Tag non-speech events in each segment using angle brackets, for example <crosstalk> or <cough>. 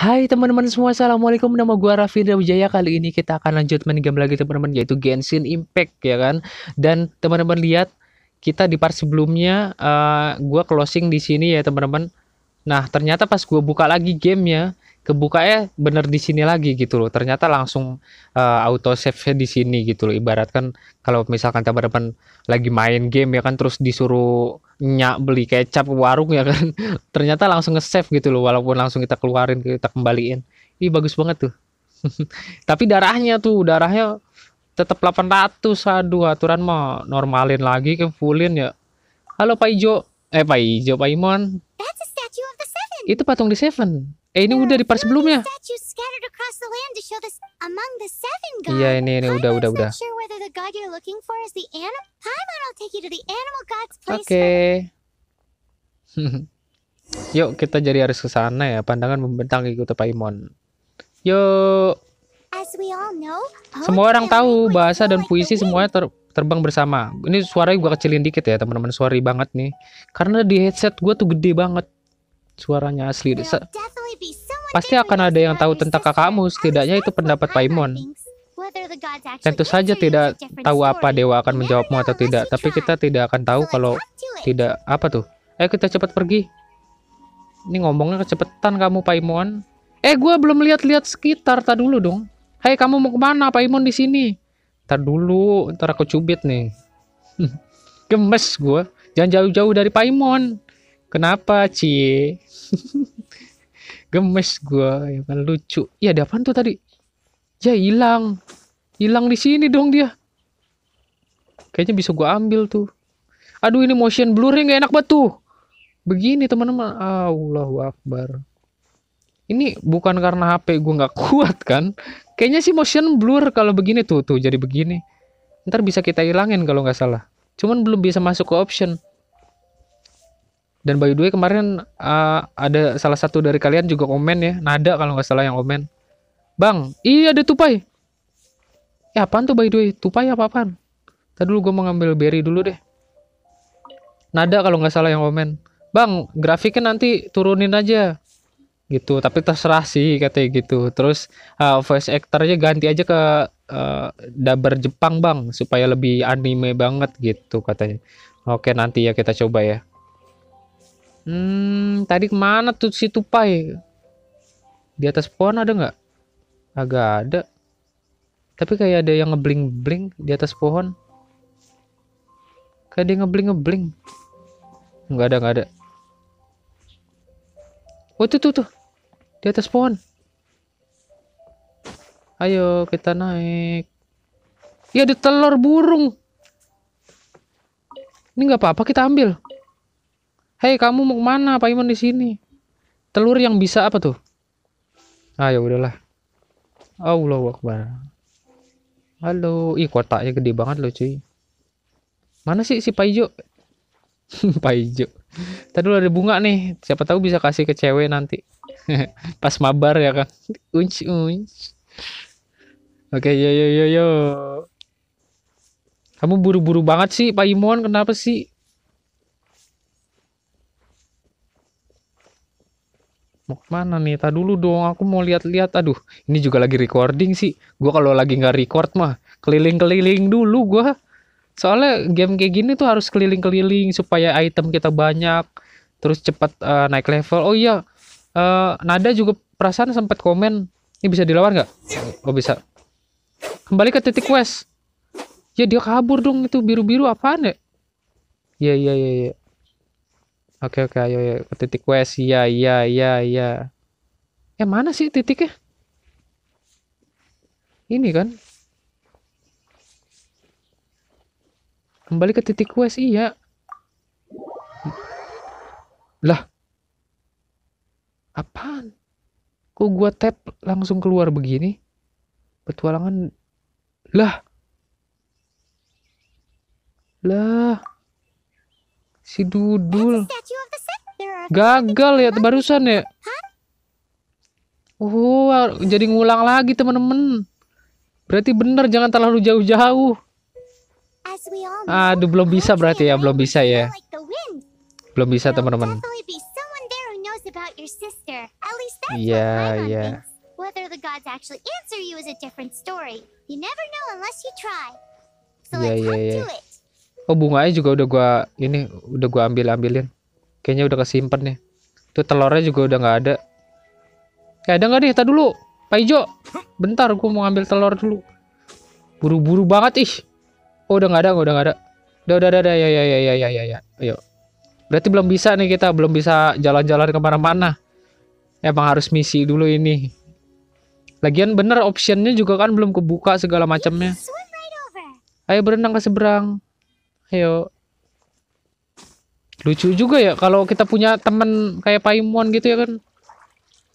Hai teman-teman semua, Assalamualaikum, nama gue Raffi Wijaya Kali ini kita akan lanjut main game lagi teman-teman, yaitu Genshin Impact ya kan Dan teman-teman lihat, kita di part sebelumnya, uh, eh, gue closing di sini ya teman-teman Nah ternyata pas gue buka lagi gamenya, ya bener di sini lagi gitu loh Ternyata langsung uh, eh, auto save-nya di sini gitu loh Ibaratkan kalau misalkan teman-teman lagi main game ya kan, terus disuruh nyak beli kecap ke warung ya kan <laughs> ternyata langsung nge-save gitu loh walaupun langsung kita keluarin kita kembaliin ih bagus banget tuh <laughs> tapi darahnya tuh darahnya tetap 800 aduh aturan mau normalin lagi ke kan, fullin ya halo Pak Ijo eh Pak Ijo Pak Imon itu patung di Seven eh ini udah di part sebelumnya Iya ini ini udah udah udah. Oke. Okay. <laughs> Yuk kita jadi harus ke sana ya. Pandangan membentang ikut Imon. Yuk. Semua orang tahu bahasa dan puisi semuanya ter terbang bersama. Ini suaranya gue kecilin dikit ya teman-teman. Suara banget nih. Karena di headset gue tuh gede banget suaranya asli. Sa Pasti akan ada yang tahu tentang kakakmu, setidaknya itu pendapat Paimon. Tentu saja tidak tahu apa dewa akan menjawabmu atau tidak, tapi kita tidak akan tahu kalau tidak apa tuh. Ayo kita cepat pergi. Ini ngomongnya kecepetan kamu Paimon. Eh, gue belum lihat-lihat sekitar, Tadi dulu dong. Hai, kamu mau kemana Paimon di sini? Tadi dulu, ntar aku cubit nih. <laughs> Gemes gue. Jangan jauh-jauh dari Paimon. Kenapa, Cie? <laughs> gemes gue ya kan lucu ya ada tuh tadi ya hilang hilang di sini dong dia kayaknya bisa gue ambil tuh aduh ini motion blurnya nggak enak banget tuh begini teman-teman Allah Akbar ini bukan karena HP gue nggak <laughs> kuat kan kayaknya sih motion blur kalau begini tuh tuh jadi begini ntar bisa kita hilangin kalau nggak salah cuman belum bisa masuk ke option dan by the way kemarin uh, ada salah satu dari kalian juga komen ya, Nada kalau nggak salah yang komen. Bang, iya ada tupai. Ya apaan tuh by the way? Tupai apa apaan? Tadi dulu gue mau ngambil berry dulu deh. Nada kalau nggak salah yang komen. Bang, grafiknya nanti turunin aja. Gitu, tapi terserah sih katanya gitu. Terus uh, voice actor-nya ganti aja ke uh, dabar Jepang bang supaya lebih anime banget gitu katanya. Oke nanti ya kita coba ya. Hmm, tadi kemana tuh si tupai? Di atas pohon ada nggak? Agak ada. Tapi kayak ada yang ngebling-bling di atas pohon. Kayak dia ngebling-ngebling. Nggak ada, nggak ada. Oh, itu tuh, tuh. Di atas pohon. Ayo, kita naik. Iya, ada telur burung. Ini nggak apa-apa, kita ambil. Hei kamu mau mana? Pak Iman di sini. Telur yang bisa apa tuh? Ah ya udahlah. Allahu Akbar. Halo, ih kotaknya gede banget loh cuy. Mana sih si Paijo? <laughs> Paijo. Tadi ada bunga nih. Siapa tahu bisa kasih ke cewek nanti. <laughs> Pas mabar ya kan. <laughs> Unc unc. Oke, yo yo yo yo. Kamu buru-buru banget sih, Pak Imon. Kenapa sih? mau kemana nih tak dulu dong aku mau lihat-lihat aduh ini juga lagi recording sih gua kalau lagi nggak record mah keliling-keliling dulu gua soalnya game kayak gini tuh harus keliling-keliling supaya item kita banyak terus cepat uh, naik level oh iya uh, Nada juga perasaan sempat komen ini bisa dilawan nggak oh bisa kembali ke titik quest ya dia kabur dong itu biru-biru apaan ya ya ya ya, ya. Oke oke ayo ya ke titik quest Iya iya iya iya. Eh mana sih titiknya? Ini kan. Kembali ke titik quest iya. Lah. Apaan? Kok gua tap langsung keluar begini? Petualangan. Lah. Lah. Si Dudul. Gagal ya barusan ya. Oh, jadi ngulang lagi teman-teman. Berarti bener jangan terlalu jauh-jauh. Aduh, belum bisa berarti ya, belum bisa ya. Belum bisa teman-teman. Iya, iya. Whether the gods oh bunganya juga udah gua ini udah gua ambil ambilin kayaknya udah kesimpan nih tuh telurnya juga udah nggak ada eh ada nggak nih tadi dulu Pak Ijo bentar gua mau ambil telur dulu buru-buru banget ih oh udah nggak ada udah nggak ada udah udah udah ya ya ya ya ya ya ya ayo berarti belum bisa nih kita belum bisa jalan-jalan kemana-mana emang harus misi dulu ini lagian bener optionnya juga kan belum kebuka segala macamnya ayo berenang ke seberang ayo lucu juga ya kalau kita punya temen kayak Paimon gitu ya kan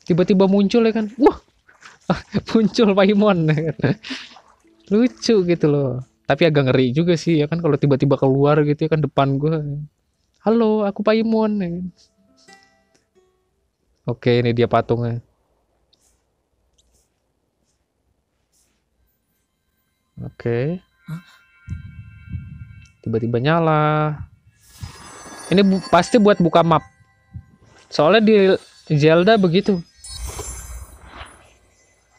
tiba-tiba muncul ya kan wah <laughs> muncul Paimon <laughs> lucu gitu loh tapi agak ngeri juga sih ya kan kalau tiba-tiba keluar gitu ya kan depan gue halo aku Paimon ya kan? oke ini dia patungnya oke okay tiba-tiba nyala ini bu pasti buat buka map soalnya di Zelda begitu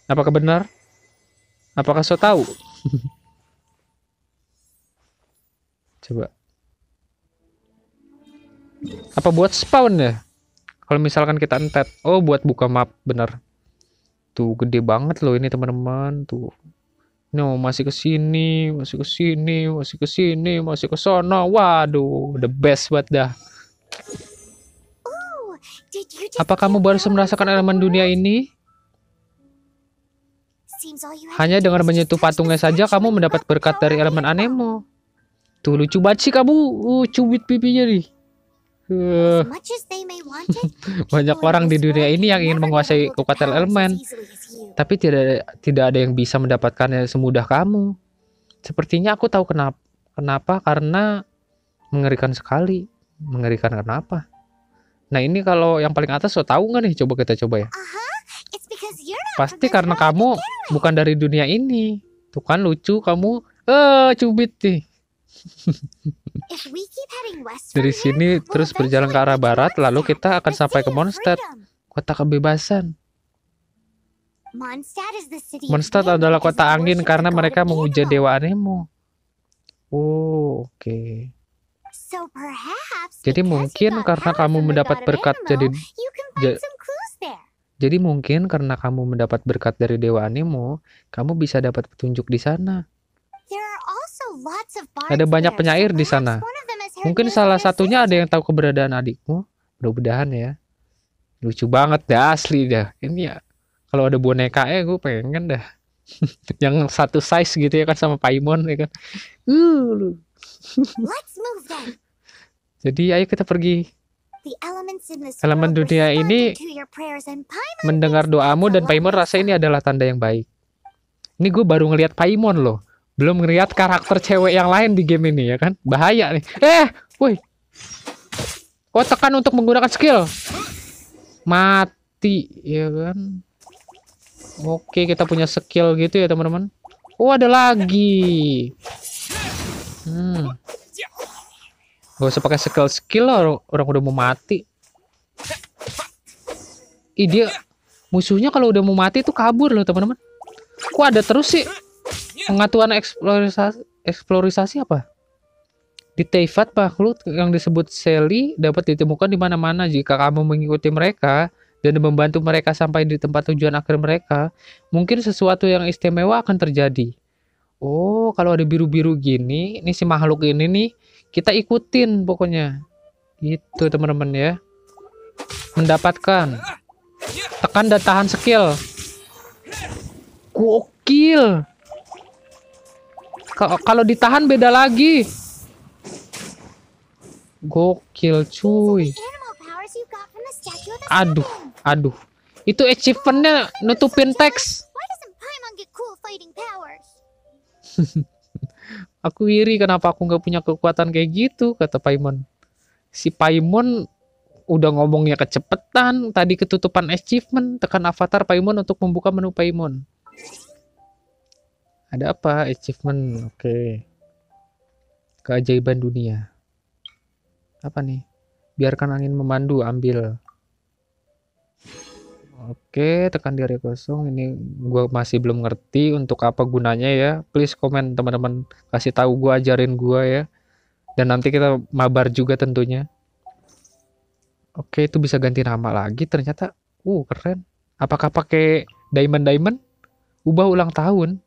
apakah benar apakah so tahu <laughs> coba apa buat spawn ya kalau misalkan kita entet oh buat buka map benar. tuh gede banget loh ini teman-teman tuh No, masih ke sini, masih ke sini, masih ke sini, masih ke sono. Waduh, the best buat dah. Oh, Apa kamu baru merasakan elemen dunia ini? Hanya dengan menyentuh patungnya saja kamu mendapat berkat dari elemen anemo. Tuh lucu banget sih kamu uh, cubit pipinya nih. <laughs> Banyak orang di dunia ini yang ingin menguasai kekuatan elemen, tapi tidak tidak ada yang bisa mendapatkannya semudah kamu. Sepertinya aku tahu kenapa. Kenapa? Karena mengerikan sekali. Mengerikan kenapa? Nah ini kalau yang paling atas so tahu nggak nih? Coba kita coba ya. Uh-huh. Pasti karena kamu bukan dari dunia ini. Tuh kan lucu kamu. Eh cubit nih. <laughs> Dari sini terus berjalan ke arah barat, lalu kita akan sampai ke Mondstadt, kota kebebasan. Mondstadt adalah kota angin karena mereka menguja dewa anemo. Oh, oke. Okay. Jadi mungkin karena kamu mendapat berkat jadi jadi mungkin karena kamu mendapat berkat dari dewa anemo, kamu bisa dapat petunjuk di sana. Ada banyak penyair di sana. Mungkin salah satunya ada yang tahu keberadaan adikmu. Mudah-mudahan ya. Lucu banget dah asli dah. Ini ya kalau ada boneka ya gue pengen dah. <laughs> yang satu size gitu ya kan sama Paimon ya kan. Uh, Jadi ayo kita pergi. Elemen dunia ini mendengar doamu dan Paimon rasa ini adalah tanda yang baik. Ini gue baru ngelihat Paimon loh belum ngeliat karakter cewek yang lain di game ini ya kan bahaya nih eh woi oh tekan untuk menggunakan skill mati ya kan oke kita punya skill gitu ya teman-teman oh ada lagi hmm gak usah pakai skill skill loh orang, udah mau mati ide musuhnya kalau udah mau mati tuh kabur loh teman-teman kok ada terus sih Pengatuan eksplorisasi eksplorisasi apa? Di Teifat makhluk yang disebut Seli dapat ditemukan di mana-mana jika kamu mengikuti mereka dan membantu mereka sampai di tempat tujuan akhir mereka, mungkin sesuatu yang istimewa akan terjadi. Oh, kalau ada biru-biru gini, ini si makhluk ini nih, kita ikutin pokoknya. Gitu teman-teman ya. Mendapatkan. Tekan dan tahan skill. Gokil. Kalau ditahan beda lagi. Gokil cuy. Aduh, aduh. Itu achievementnya nutupin teks. <laughs> aku iri kenapa aku nggak punya kekuatan kayak gitu kata Paimon. Si Paimon udah ngomongnya kecepetan, tadi ketutupan achievement, tekan avatar Paimon untuk membuka menu Paimon. Ada apa? Achievement. Oke. Okay. Keajaiban dunia. Apa nih? Biarkan angin memandu, ambil. Oke, okay, tekan di area kosong. Ini gua masih belum ngerti untuk apa gunanya ya. Please komen teman-teman, kasih tahu gua ajarin gua ya. Dan nanti kita mabar juga tentunya. Oke, okay, itu bisa ganti nama lagi ternyata. Uh, keren. Apakah pakai diamond diamond? Ubah ulang tahun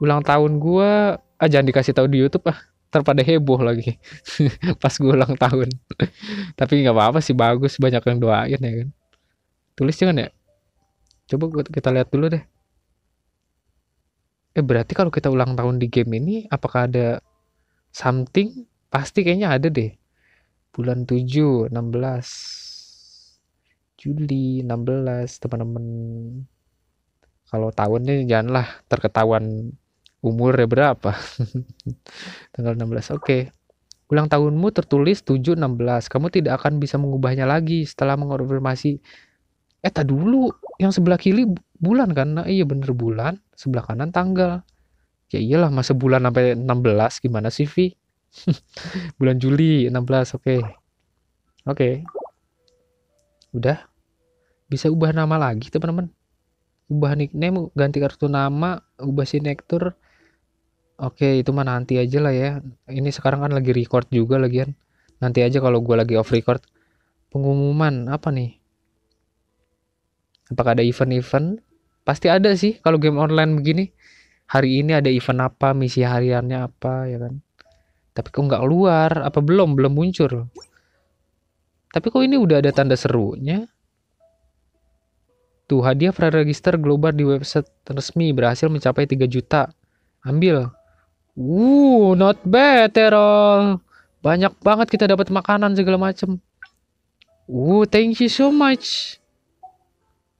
ulang tahun gue ah jangan dikasih tahu di YouTube ah terpada heboh lagi <laughs> pas gue ulang tahun <laughs> tapi nggak apa-apa sih bagus banyak yang doain ya kan tulis jangan ya coba kita lihat dulu deh eh berarti kalau kita ulang tahun di game ini apakah ada something pasti kayaknya ada deh bulan 7 16 Juli 16 teman-teman kalau tahunnya janganlah terketahuan umurnya berapa? <laughs> Tanggal 16. Oke. Okay. Ulang tahunmu tertulis 716. Kamu tidak akan bisa mengubahnya lagi setelah mengonfirmasi. Eh, tak dulu. Yang sebelah kiri bulan kan? Nah, iya bener bulan. Sebelah kanan tanggal. Ya iyalah, masa bulan sampai 16 gimana sih, Vi? <laughs> bulan Juli 16, oke. Okay. Oke. Okay. Udah. Bisa ubah nama lagi, teman-teman. Ubah nickname, ganti kartu nama, ubah sinektur, Oke, itu mah nanti aja lah ya. Ini sekarang kan lagi record juga lagian. Nanti aja kalau gue lagi off record. Pengumuman apa nih? Apakah ada event-event? Pasti ada sih kalau game online begini. Hari ini ada event apa, misi hariannya apa, ya kan? Tapi kok nggak keluar? Apa belum? Belum muncul. Tapi kok ini udah ada tanda serunya? Tuh, hadiah pre-register global di website resmi berhasil mencapai 3 juta. Ambil. Uh, not bad, Terol. Banyak banget kita dapat makanan segala macem. Uh, thank you so much.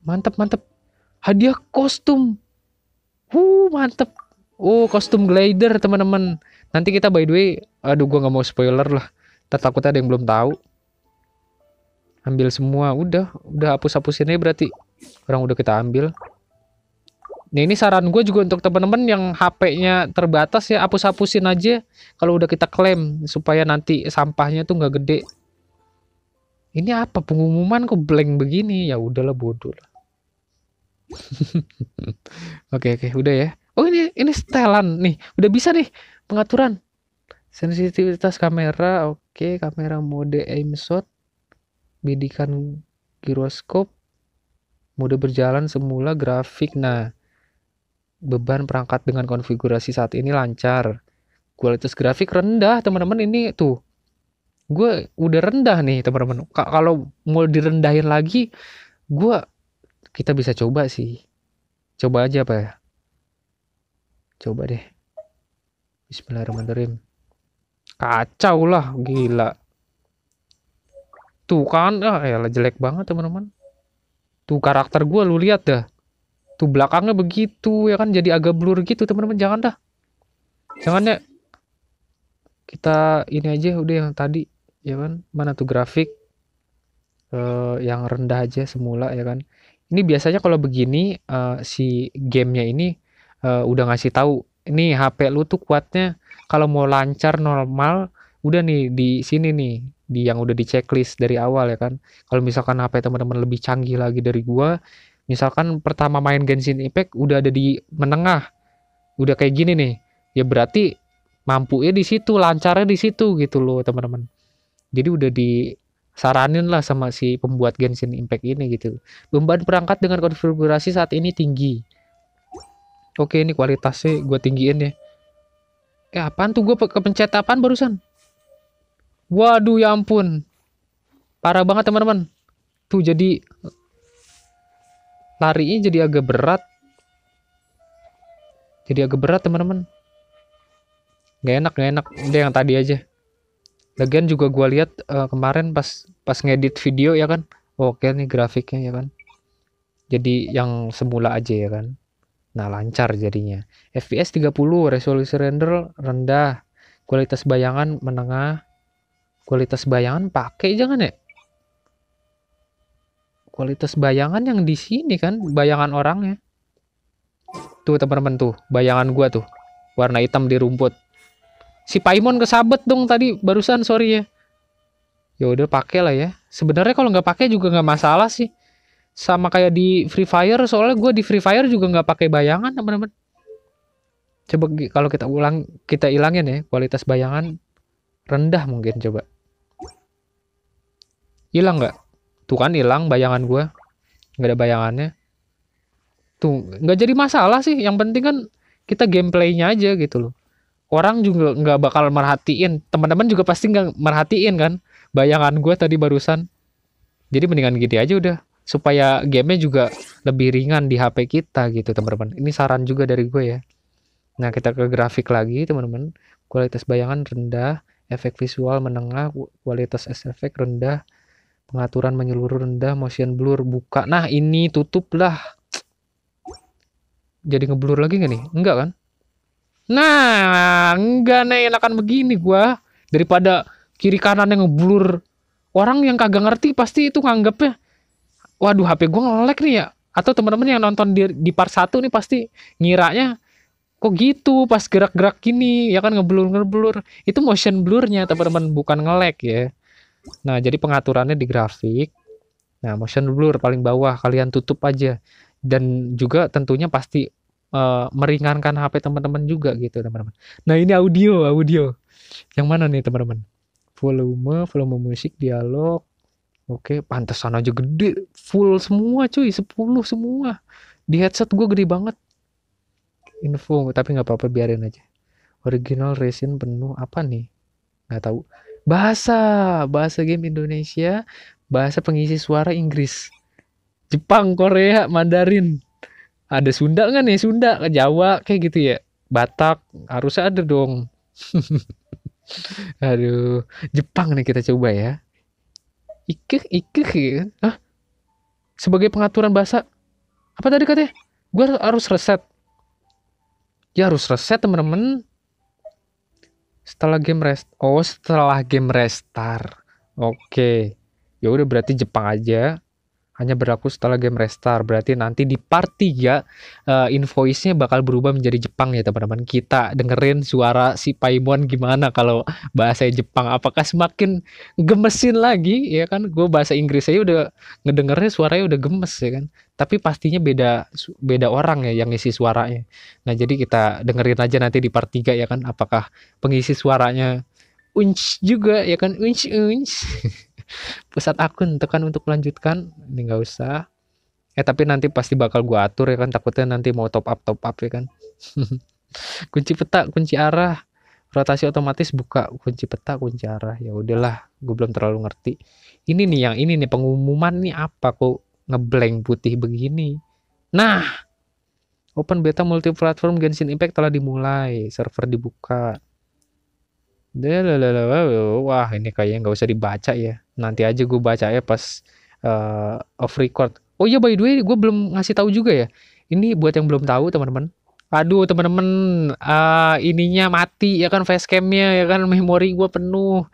Mantap, mantap. Hadiah kostum. Uh, mantap. Oh, kostum glider, teman-teman. Nanti kita by the way, aduh gua nggak mau spoiler lah. Takutnya ada yang belum tahu. Ambil semua, udah, udah hapus-hapusin aja berarti. Orang udah kita ambil. Nah ini saran gue juga untuk temen-temen yang HP-nya terbatas ya hapus-hapusin aja kalau udah kita klaim supaya nanti sampahnya tuh nggak gede. Ini apa pengumuman kok blank begini? Ya udahlah bodoh lah. <laughs> oke oke udah ya. Oh ini ini setelan nih udah bisa nih pengaturan sensitivitas kamera oke kamera mode aim shot bidikan giroskop mode berjalan semula grafik nah beban perangkat dengan konfigurasi saat ini lancar. Kualitas grafik rendah, teman-teman ini tuh. Gue udah rendah nih, teman-teman. Kalau mau direndahin lagi, gue kita bisa coba sih. Coba aja apa ya? Coba deh. Bismillahirrahmanirrahim. Kacau lah, gila. Tuh kan, ah ya jelek banget teman-teman. Tuh karakter gue lu lihat dah tuh belakangnya begitu ya kan jadi agak blur gitu teman-teman jangan dah jangan ya kita ini aja udah yang tadi ya kan mana tuh grafik uh, yang rendah aja semula ya kan ini biasanya kalau begini uh, si gamenya ini uh, udah ngasih tahu ini HP lu tuh kuatnya kalau mau lancar normal udah nih di sini nih di yang udah di checklist dari awal ya kan kalau misalkan HP teman-teman lebih canggih lagi dari gua misalkan pertama main Genshin Impact udah ada di menengah udah kayak gini nih ya berarti mampunya di situ lancarnya di situ gitu loh teman-teman jadi udah disaranin lah sama si pembuat Genshin Impact ini gitu beban perangkat dengan konfigurasi saat ini tinggi oke ini kualitasnya gue tinggiin ya eh apaan tuh gue kepencet apaan barusan waduh ya ampun parah banget teman-teman tuh jadi larinya jadi agak berat jadi agak berat teman-teman Gak enak gak enak Dia yang tadi aja lagian juga gue lihat uh, kemarin pas pas ngedit video ya kan oke nih grafiknya ya kan jadi yang semula aja ya kan nah lancar jadinya fps 30 resolusi render rendah kualitas bayangan menengah kualitas bayangan pakai jangan ya kualitas bayangan yang di sini kan bayangan orangnya tuh teman-teman tuh bayangan gua tuh warna hitam di rumput si Paimon kesabet dong tadi barusan sorry ya ya udah pakai lah ya sebenarnya kalau nggak pakai juga nggak masalah sih sama kayak di Free Fire soalnya gua di Free Fire juga nggak pakai bayangan teman-teman coba kalau kita ulang kita ilangin ya kualitas bayangan rendah mungkin coba hilang nggak Tuh kan hilang bayangan gue. Nggak ada bayangannya. Tuh, nggak jadi masalah sih. Yang penting kan kita gameplaynya aja gitu loh. Orang juga nggak bakal merhatiin. Teman-teman juga pasti nggak merhatiin kan bayangan gue tadi barusan. Jadi mendingan gini aja udah. Supaya gamenya juga lebih ringan di HP kita gitu teman-teman. Ini saran juga dari gue ya. Nah kita ke grafik lagi teman-teman. Kualitas bayangan rendah efek visual menengah, kualitas efek rendah, Pengaturan menyeluruh rendah, motion blur, buka. Nah, ini tutup lah Jadi ngeblur lagi nggak nih? Enggak kan? Nah, enggak nih enakan begini gua daripada kiri kanan yang ngeblur. Orang yang kagak ngerti pasti itu nganggapnya waduh HP gua ngelek nih ya. Atau teman-teman yang nonton di, di part 1 nih pasti ngiranya kok gitu pas gerak-gerak gini ya kan ngeblur ngeblur itu motion blurnya teman-teman bukan ngelek ya Nah, jadi pengaturannya di grafik. Nah, motion blur paling bawah kalian tutup aja. Dan juga tentunya pasti uh, meringankan HP teman-teman juga gitu, teman-teman. Nah, ini audio, audio. Yang mana nih, teman-teman? Volume, volume musik, dialog. Oke, pantesan aja gede, full semua cuy, 10 semua. Di headset gue gede banget. Info, tapi nggak apa-apa biarin aja. Original resin penuh apa nih? Nggak tahu bahasa bahasa game Indonesia bahasa pengisi suara Inggris Jepang Korea Mandarin ada Sunda kan ya Sunda ke Jawa kayak gitu ya Batak harus ada dong <laughs> aduh Jepang nih kita coba ya ike ike ya Hah? sebagai pengaturan bahasa apa tadi katanya gue harus reset ya harus reset temen-temen setelah game rest oh setelah game restart oke okay. ya udah berarti Jepang aja hanya berlaku setelah game restart. Berarti nanti di part 3 uh, eh, invoice-nya bakal berubah menjadi Jepang ya teman-teman. Kita dengerin suara si Paimon gimana kalau bahasa Jepang. Apakah semakin gemesin lagi ya kan? Gue bahasa Inggris aja udah ngedengernya suaranya udah gemes ya kan. Tapi pastinya beda beda orang ya yang ngisi suaranya. Nah, jadi kita dengerin aja nanti di part 3 ya kan apakah pengisi suaranya unch juga ya kan unch unch. <laughs> pusat akun tekan untuk melanjutkan ini nggak usah eh tapi nanti pasti bakal gua atur ya kan takutnya nanti mau top up top up ya kan <laughs> kunci peta kunci arah rotasi otomatis buka kunci peta kunci arah ya udahlah gue belum terlalu ngerti ini nih yang ini nih pengumuman nih apa kok ngeblank putih begini nah Open beta multi platform Genshin Impact telah dimulai, server dibuka wah ini kayaknya nggak usah dibaca ya nanti aja gue baca ya pas uh, off record oh iya by the way gue belum ngasih tahu juga ya ini buat yang belum tahu teman-teman aduh temen-temen uh, ininya mati ya kan facecamnya ya kan memori gue penuh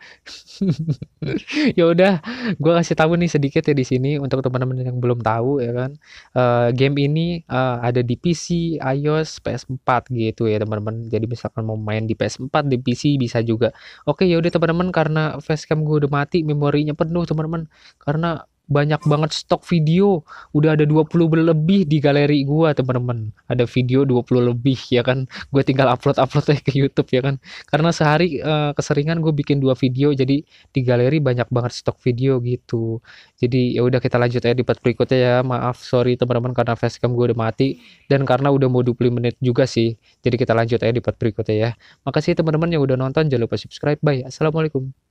<laughs> ya udah gue kasih tahu nih sedikit ya di sini untuk teman-teman yang belum tahu ya kan uh, game ini uh, ada di PC, iOS, PS4 gitu ya teman-teman jadi misalkan mau main di PS4 di PC bisa juga oke ya udah teman-teman karena facecam gue udah mati memorinya penuh teman-teman karena banyak banget stok video udah ada 20 lebih di galeri gua teman-teman ada video 20 lebih ya kan gue tinggal upload upload ke YouTube ya kan karena sehari uh, keseringan gue bikin dua video jadi di galeri banyak banget stok video gitu jadi ya udah kita lanjut aja di part berikutnya ya maaf sorry teman-teman karena facecam gue udah mati dan karena udah mau 20 menit juga sih jadi kita lanjut aja di part berikutnya ya makasih teman-teman yang udah nonton jangan lupa subscribe bye assalamualaikum